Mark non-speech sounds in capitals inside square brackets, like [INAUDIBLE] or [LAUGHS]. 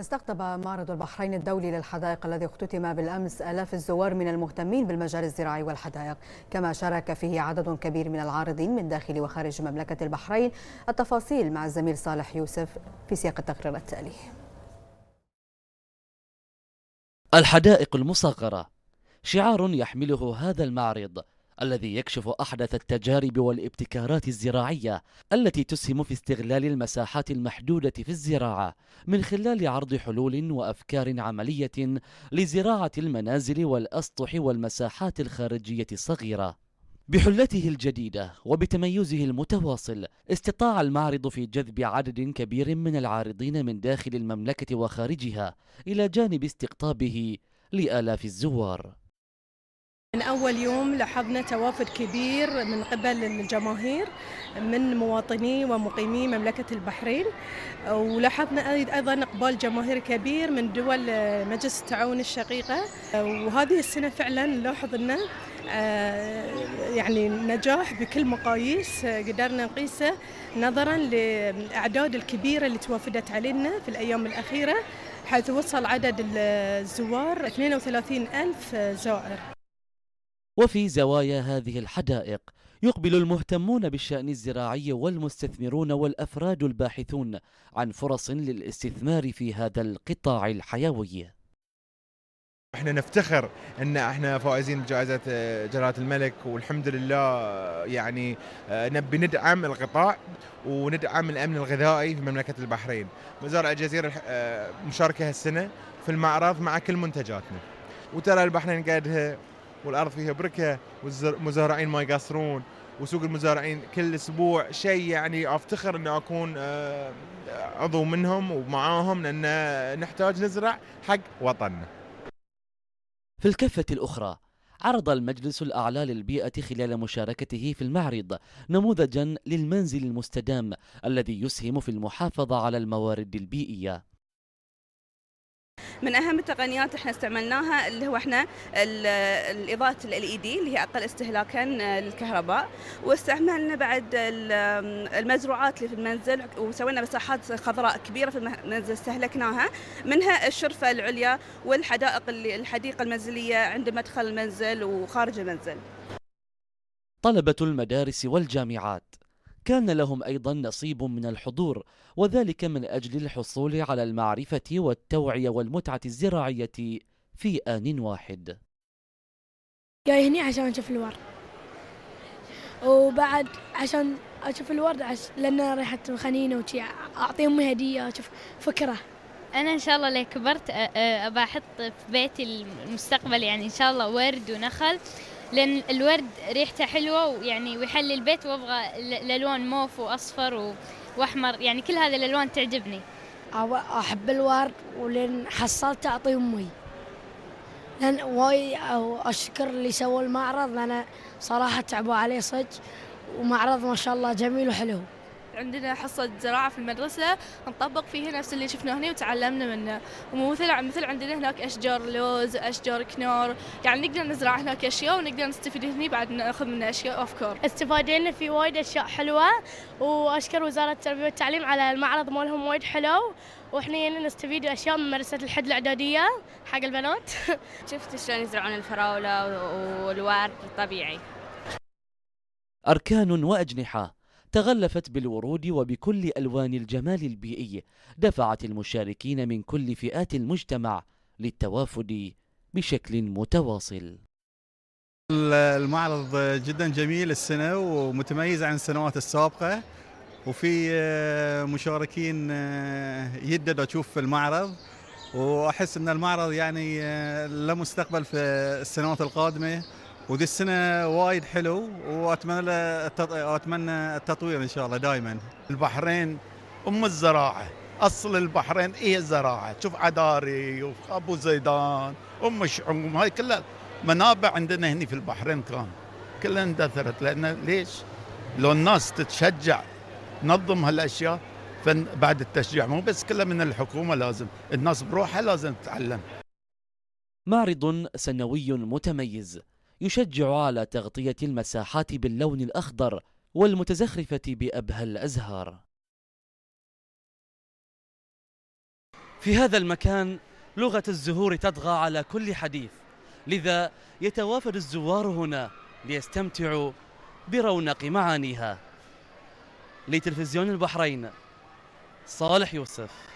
استقطب معرض البحرين الدولي للحدائق الذي اختتم بالأمس آلاف الزوار من المهتمين بالمجال الزراعي والحدائق كما شارك فيه عدد كبير من العارضين من داخل وخارج مملكة البحرين التفاصيل مع الزميل صالح يوسف في سياق التقرير التالي الحدائق المصغرة شعار يحمله هذا المعرض الذي يكشف أحدث التجارب والابتكارات الزراعية التي تسهم في استغلال المساحات المحدودة في الزراعة من خلال عرض حلول وأفكار عملية لزراعة المنازل والأسطح والمساحات الخارجية الصغيرة بحلته الجديدة وبتميزه المتواصل استطاع المعرض في جذب عدد كبير من العارضين من داخل المملكة وخارجها إلى جانب استقطابه لآلاف الزوار من أول يوم لاحظنا توافد كبير من قبل الجماهير من مواطني ومقيمي مملكة البحرين ولاحظنا أيضا إقبال جماهير كبير من دول مجلس التعاون الشقيقة وهذه السنة فعلا نلاحظ أنه يعني نجاح بكل مقاييس قدرنا نقيسه نظرا للأعداد الكبيرة اللي توافدت علينا في الأيام الأخيرة حيث وصل عدد الزوار 32 ألف زائر وفي زوايا هذه الحدائق يقبل المهتمون بالشأن الزراعي والمستثمرون والأفراد الباحثون عن فرص للاستثمار في هذا القطاع الحيوي احنا نفتخر ان احنا فائزين بجائزه جلاله الملك والحمد لله آه، يعني آه، نبي ندعم القطاع وندعم الامن الغذائي في مملكه البحرين. مزارع الجزيره آه، مشاركه هالسنه في المعرض مع كل منتجاتنا. وترى البحرين قدها والارض فيها بركه والمزارعين ما يقصرون وسوق المزارعين كل اسبوع شيء يعني افتخر اني اكون آه، عضو منهم ومعاهم لان نحتاج نزرع حق وطننا. في الكفه الاخرى عرض المجلس الأعلى للبيئة خلال مشاركته في المعرض نموذجا للمنزل المستدام الذي يسهم في المحافظة على الموارد البيئية من اهم التقنيات احنا استعملناها اللي هو احنا الاضاءه ال اي دي e اللي هي اقل استهلاكا آه، للكهرباء واستعملنا بعد المزروعات اللي في المنزل وسوينا مساحات خضراء كبيره في المنزل استهلكناها منها الشرفه العليا والحدائق اللي الحديقه المنزليه عند مدخل المنزل وخارج المنزل. طلبه المدارس والجامعات كان لهم أيضا نصيب من الحضور وذلك من أجل الحصول على المعرفة والتوعية والمتعة الزراعية في آن واحد جاي هني عشان أشوف الورد وبعد عشان أشوف الورد عش... لأن ريحة خنينة وشي أعطي أمي هدية أشوف فكرة أنا إن شاء الله لو كبرت أبى أحط في بيتي المستقبل يعني إن شاء الله ورد ونخل لان الورد ريحته حلوه ويعني ويحلي البيت وابغى الالوان موف واصفر واحمر يعني كل هذه الالوان تعجبني احب الورد ولين حصلته اعطي امي لان واي اشكر اللي سووا المعرض لان صراحه تعبوا عليه صدق ومعرض ما شاء الله جميل وحلو عندنا حصة زراعة في المدرسة نطبق فيها نفس اللي شفناه هنا وتعلمنا منه ومثل مثل عندنا هناك أشجار لوز أشجار كنار يعني نقدر نزرع هناك أشياء ونقدر نستفيد هنا بعد ناخذ منه أشياء أفكار استفادينا في وايد أشياء حلوة وأشكر وزارة التربية والتعليم على المعرض مالهم وايد حلو واحنا هنا نستفيد اشياء من مدرسه الحد الاعداديه حق البنات [LAUGHS] شفت شلون يزرعون الفراوله والورد الطبيعي اركان واجنحه تغلفت بالورود وبكل ألوان الجمال البيئي دفعت المشاركين من كل فئات المجتمع للتوافد بشكل متواصل المعرض جدا جميل السنة ومتميز عن السنوات السابقة وفي مشاركين يدد أشوف المعرض واحس ان المعرض يعني له مستقبل في السنوات القادمه ودي السنه وايد حلو واتمنى اتمنى التطوير ان شاء الله دائما. البحرين ام الزراعه، اصل البحرين هي الزراعه، شوف عداري وابو زيدان، ام شعوم هاي كلها منابع عندنا هنا في البحرين كان كلها اندثرت لان ليش؟ لو الناس تتشجع تنظم هالاشياء بعد التشجيع مو بس كله من الحكومه لازم الناس بروحها لازم تتعلم معرض سنوي متميز يشجع على تغطية المساحات باللون الأخضر والمتزخرفة بأبهى الأزهار في هذا المكان لغة الزهور تطغى على كل حديث لذا يتوافد الزوار هنا ليستمتعوا برونق معانيها لتلفزيون البحرين صالح يوسف